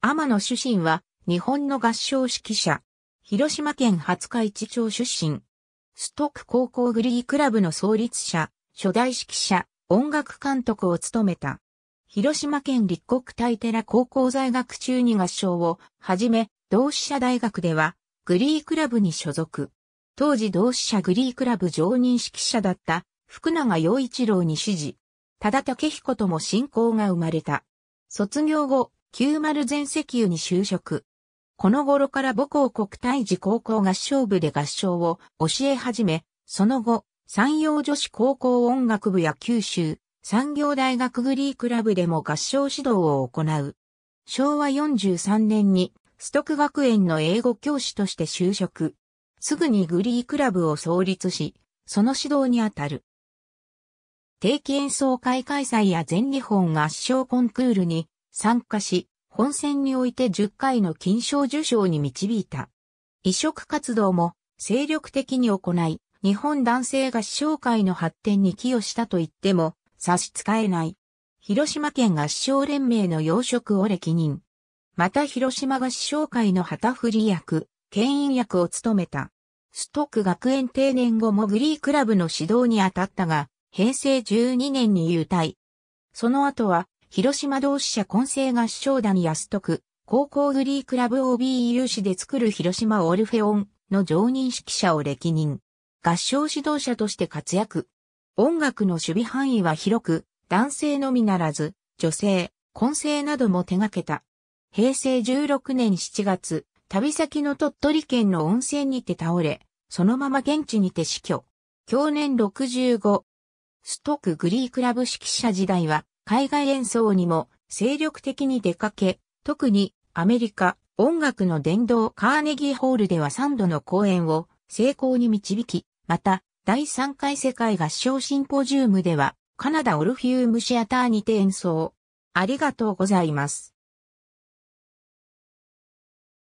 天野主審は、日本の合唱指揮者。広島県廿日市町出身。ストック高校グリークラブの創立者、初代指揮者、音楽監督を務めた。広島県立国大寺高校在学中に合唱をはじめ、同志社大学では、グリークラブに所属。当時同志社グリークラブ常任指揮者だった、福永陽一郎に指示。忠武彦とも親交が生まれた。卒業後、九丸全石油に就職。この頃から母校国体寺高校合唱部で合唱を教え始め、その後、山陽女子高校音楽部や九州、産業大学グリークラブでも合唱指導を行う。昭和43年に、ストク学園の英語教師として就職。すぐにグリークラブを創立し、その指導にあたる。定期演奏会開催や全日本合唱コンクールに参加し、本選において10回の金賞受賞に導いた。移植活動も精力的に行い、日本男性合唱会の発展に寄与したと言っても差し支えない。広島県合唱連盟の要職を歴任。また広島合唱会の旗振り役、牽引役を務めた。ストック学園定年後もグリークラブの指導に当たったが、平成12年に優退。その後は広島同志社混成合唱団安徳、高校グリークラブ OB 有志で作る広島オルフェオンの常任指揮者を歴任。合唱指導者として活躍。音楽の守備範囲は広く、男性のみならず、女性、混成なども手掛けた。平成16年7月、旅先の鳥取県の温泉にて倒れ、そのまま現地にて死去。去年65。ストックグリークラブ指揮者時代は、海外演奏にも精力的に出かけ、特にアメリカ音楽の殿堂カーネギーホールでは3度の公演を成功に導き、また第3回世界合唱シンポジウムではカナダオルフィウムシアターにて演奏。ありがとうございます。